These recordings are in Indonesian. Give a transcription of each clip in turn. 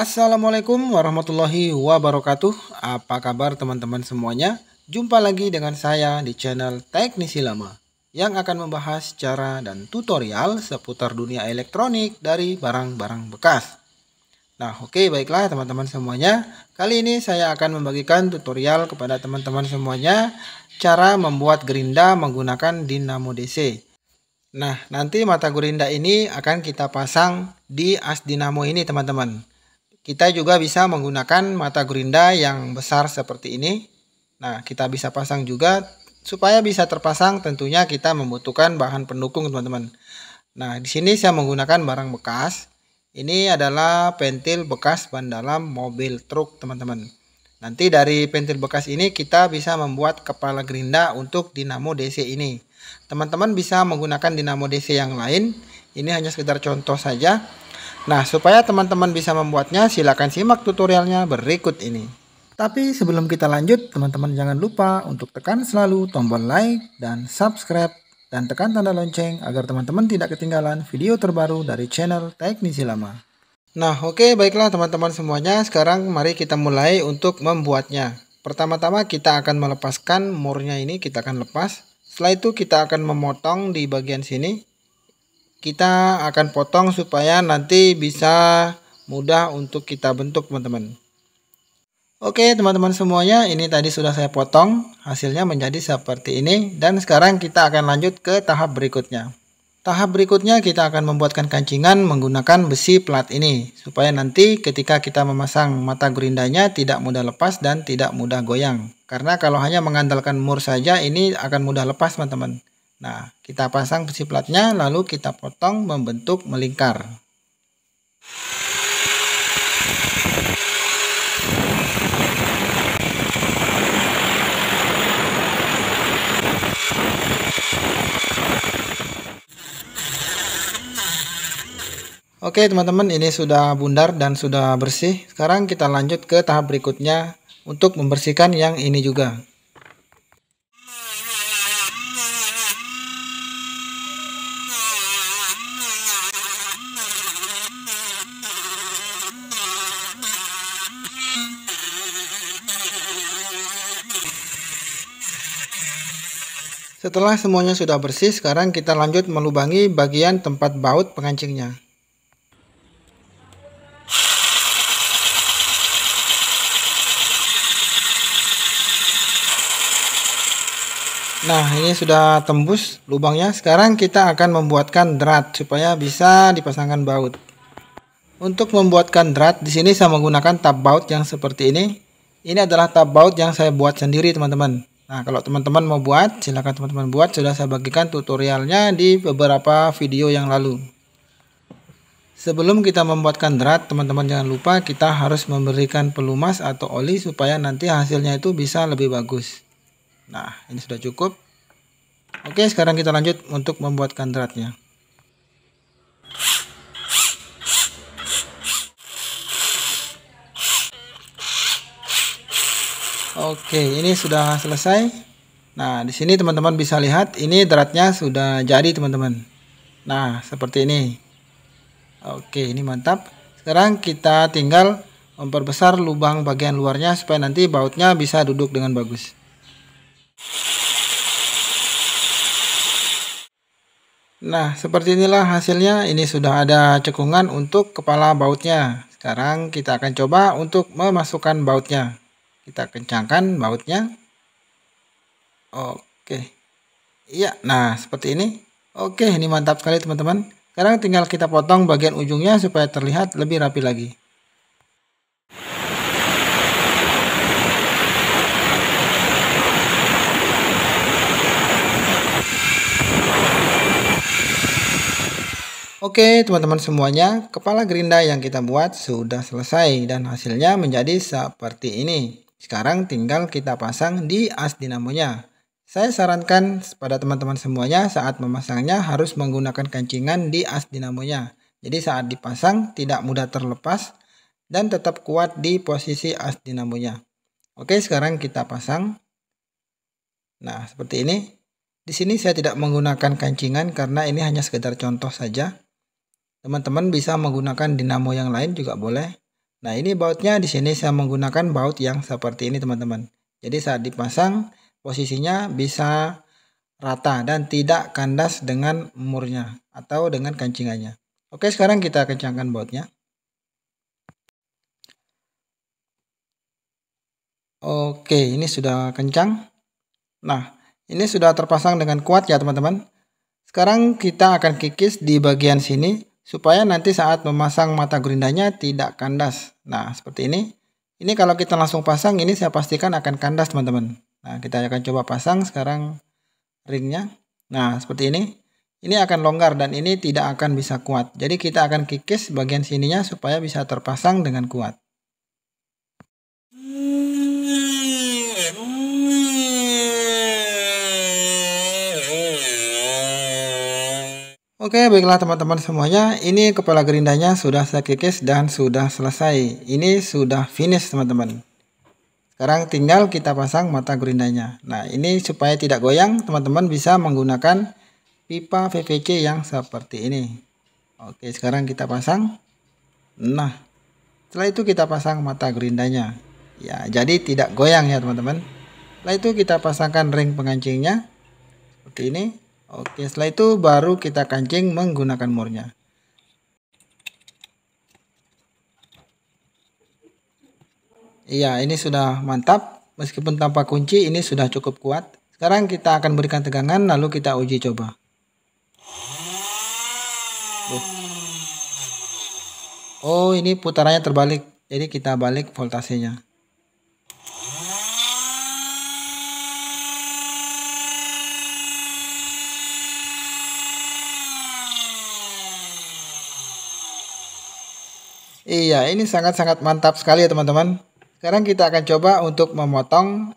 Assalamualaikum warahmatullahi wabarakatuh. Apa kabar teman-teman semuanya? Jumpa lagi dengan saya di channel Teknisi Lama yang akan membahas cara dan tutorial seputar dunia elektronik dari barang-barang bekas. Nah, oke okay, baiklah teman-teman semuanya. Kali ini saya akan membagikan tutorial kepada teman-teman semuanya cara membuat gerinda menggunakan dinamo DC. Nah, nanti mata gerinda ini akan kita pasang di as dinamo ini, teman-teman kita juga bisa menggunakan mata gerinda yang besar seperti ini. Nah, kita bisa pasang juga supaya bisa terpasang tentunya kita membutuhkan bahan pendukung teman-teman. Nah, di sini saya menggunakan barang bekas. Ini adalah pentil bekas ban dalam mobil truk teman-teman. Nanti dari pentil bekas ini kita bisa membuat kepala gerinda untuk dinamo DC ini. Teman-teman bisa menggunakan dinamo DC yang lain. Ini hanya sekedar contoh saja. Nah, supaya teman-teman bisa membuatnya, silakan simak tutorialnya berikut ini. Tapi sebelum kita lanjut, teman-teman jangan lupa untuk tekan selalu tombol like dan subscribe dan tekan tanda lonceng agar teman-teman tidak ketinggalan video terbaru dari channel Teknisi Lama. Nah, oke okay, baiklah teman-teman semuanya, sekarang mari kita mulai untuk membuatnya. Pertama-tama kita akan melepaskan murnya ini, kita akan lepas. Setelah itu kita akan memotong di bagian sini kita akan potong supaya nanti bisa mudah untuk kita bentuk teman-teman Oke teman-teman semuanya ini tadi sudah saya potong hasilnya menjadi seperti ini dan sekarang kita akan lanjut ke tahap berikutnya Tahap berikutnya kita akan membuatkan kancingan menggunakan besi plat ini supaya nanti ketika kita memasang mata gerindanya tidak mudah lepas dan tidak mudah goyang. Karena kalau hanya mengandalkan mur saja ini akan mudah lepas teman-teman. Nah, kita pasang besi platnya lalu kita potong membentuk melingkar. Oke teman-teman ini sudah bundar dan sudah bersih. Sekarang kita lanjut ke tahap berikutnya untuk membersihkan yang ini juga. Setelah semuanya sudah bersih, sekarang kita lanjut melubangi bagian tempat baut pengancingnya. Nah ini sudah tembus lubangnya Sekarang kita akan membuatkan drat Supaya bisa dipasangkan baut Untuk membuatkan drat di sini saya menggunakan tab baut yang seperti ini Ini adalah tab baut yang saya buat sendiri teman-teman Nah, kalau teman-teman mau buat, silakan teman-teman buat. Sudah saya bagikan tutorialnya di beberapa video yang lalu. Sebelum kita membuatkan drat, teman-teman jangan lupa kita harus memberikan pelumas atau oli supaya nanti hasilnya itu bisa lebih bagus. Nah, ini sudah cukup. Oke, sekarang kita lanjut untuk membuatkan dratnya. Oke, ini sudah selesai. Nah, di sini teman-teman bisa lihat ini dratnya sudah jadi, teman-teman. Nah, seperti ini. Oke, ini mantap. Sekarang kita tinggal memperbesar lubang bagian luarnya supaya nanti bautnya bisa duduk dengan bagus. Nah, seperti inilah hasilnya. Ini sudah ada cekungan untuk kepala bautnya. Sekarang kita akan coba untuk memasukkan bautnya kita kencangkan bautnya oke iya nah seperti ini oke ini mantap sekali teman-teman sekarang tinggal kita potong bagian ujungnya supaya terlihat lebih rapi lagi Oke teman-teman semuanya, kepala gerinda yang kita buat sudah selesai dan hasilnya menjadi seperti ini. Sekarang tinggal kita pasang di as dinamonya. Saya sarankan kepada teman-teman semuanya saat memasangnya harus menggunakan kancingan di as dinamonya. Jadi saat dipasang tidak mudah terlepas dan tetap kuat di posisi as dinamonya. Oke, sekarang kita pasang. Nah, seperti ini. Di sini saya tidak menggunakan kancingan karena ini hanya sekedar contoh saja. Teman-teman bisa menggunakan dinamo yang lain juga boleh. Nah, ini bautnya di sini saya menggunakan baut yang seperti ini, teman-teman. Jadi saat dipasang, posisinya bisa rata dan tidak kandas dengan murnya atau dengan kancingannya. Oke, sekarang kita kencangkan bautnya. Oke, ini sudah kencang. Nah, ini sudah terpasang dengan kuat ya, teman-teman. Sekarang kita akan kikis di bagian sini supaya nanti saat memasang mata gerindanya tidak kandas. Nah, seperti ini. Ini kalau kita langsung pasang, ini saya pastikan akan kandas, teman-teman. Nah, kita akan coba pasang sekarang ringnya. Nah, seperti ini. Ini akan longgar dan ini tidak akan bisa kuat. Jadi kita akan kikis bagian sininya supaya bisa terpasang dengan kuat. Oke baiklah teman-teman semuanya ini kepala gerindanya sudah saya kikis dan sudah selesai ini sudah finish teman-teman sekarang tinggal kita pasang mata gerindanya nah ini supaya tidak goyang teman-teman bisa menggunakan pipa VVC yang seperti ini oke sekarang kita pasang nah setelah itu kita pasang mata gerindanya ya jadi tidak goyang ya teman-teman setelah itu kita pasangkan ring pengancingnya seperti ini Oke, setelah itu baru kita kancing menggunakan murnya. Iya, ini sudah mantap. Meskipun tanpa kunci, ini sudah cukup kuat. Sekarang kita akan berikan tegangan, lalu kita uji coba. Oh, ini putarannya terbalik. Jadi kita balik voltasenya. Iya, ini sangat-sangat mantap sekali ya teman-teman. Sekarang kita akan coba untuk memotong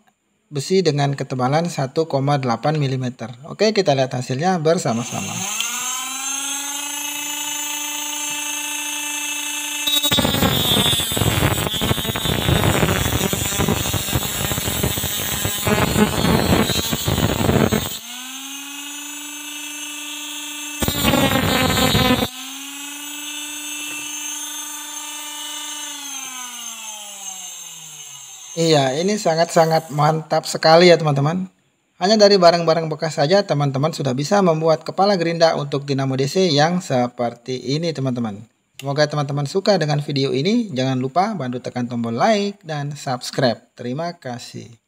besi dengan ketebalan 1,8 mm. Oke, kita lihat hasilnya bersama-sama. Iya, ini sangat-sangat mantap sekali ya teman-teman. Hanya dari barang-barang bekas saja teman-teman sudah bisa membuat kepala gerinda untuk dinamo DC yang seperti ini teman-teman. Semoga teman-teman suka dengan video ini. Jangan lupa bantu tekan tombol like dan subscribe. Terima kasih.